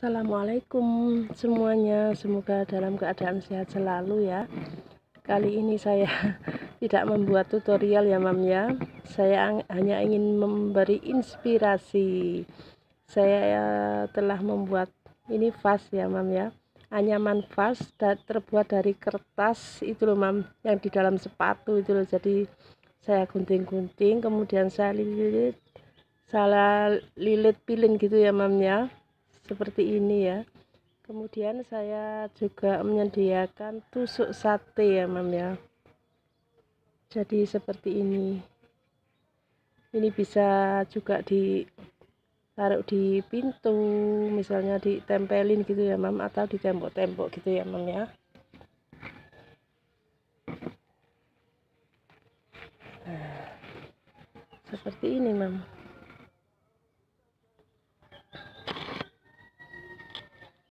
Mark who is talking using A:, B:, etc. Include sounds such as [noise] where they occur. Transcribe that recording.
A: Assalamualaikum semuanya semoga dalam keadaan sehat selalu ya kali ini saya [laughs] tidak membuat tutorial ya mam ya saya hanya ingin memberi inspirasi saya ya, telah membuat ini vas ya mam ya anyaman vas terbuat dari kertas itu loh mam yang di dalam sepatu itu loh jadi saya gunting-gunting kemudian saya lilit salah lilit piling gitu ya mam ya seperti ini ya kemudian saya juga menyediakan tusuk sate ya mam ya jadi seperti ini ini bisa juga ditaruh di pintu misalnya ditempelin gitu ya mam atau di tembok-tembok gitu ya mam ya
B: nah, seperti ini mam